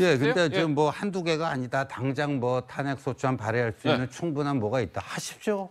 예, 근데 지금 예. 뭐 한두 개가 아니다. 당장 뭐 탄핵 소추안 발의할 수 있는 예. 충분한 뭐가 있다. 하십시오.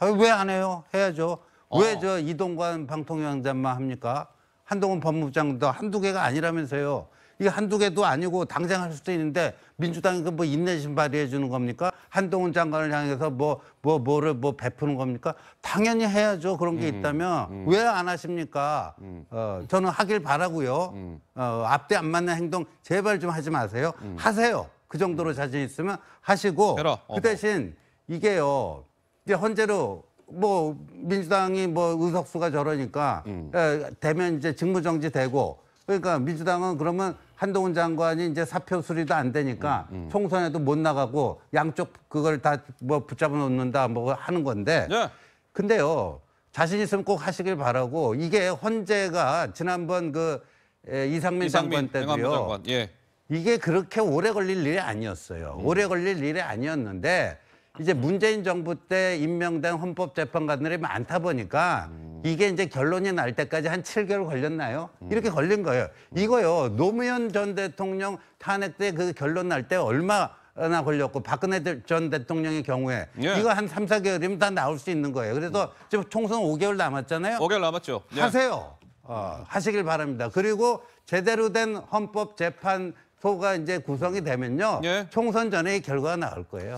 아, 왜 안 해요? 해야죠. 어. 왜저 이동관 방통위원장만 합니까? 한동훈 법무부장도 한두 개가 아니라면서요. 이게 한두 개도 아니고 당장 할 수도 있는데 민주당이 그 뭐 인내심 발휘해 주는 겁니까? 한동훈 장관을 향해서 뭐, 뭐, 뭐를 뭐 베푸는 겁니까? 당연히 해야죠. 그런 게 음, 있다면 음, 음. 왜안 하십니까? 음. 어, 저는 하길 바라고요. 음. 어, 앞뒤 안 맞는 행동 제발 좀 하지 마세요. 음. 하세요. 그 정도로 음. 자신 있으면 하시고 그럼, 그 대신 이게요. 이제 헌재로 뭐 민주당이 뭐 의석수가 저러니까 음. 에, 되면 이제 직무정지 되고 그러니까 민주당은 그러면 한동훈 장관이 이제 사표 수리도 안 되니까 음, 음. 총선에도 못 나가고 양쪽 그걸 다 뭐 붙잡아 놓는다 뭐 하는 건데. 예. 근데요. 자신 있으면 꼭 하시길 바라고 이게 헌재가 지난번 그 에, 이상민, 이상민 장관 때도요. 예. 이게 그렇게 오래 걸릴 일이 아니었어요. 음. 오래 걸릴 일이 아니었는데 이제 문재인 정부 때 임명된 헌법재판관들이 많다 보니까 음. 이게 이제 결론이 날 때까지 한 7개월 걸렸나요? 이렇게 걸린 거예요. 이거요. 노무현 전 대통령 탄핵 때 그 결론 날 때 얼마 나 걸렸고 박근혜 전 대통령의 경우에 예. 이거 한 3, 4개월이면 다 나올 수 있는 거예요. 그래서 음. 지금 총선 5개월 남았잖아요. 5개월 남았죠. 네. 하세요. 어, 하시길 바랍니다. 그리고 제대로 된 헌법 재판소가 이제 구성이 되면요. 예. 총선 전에 결과가 나올 거예요.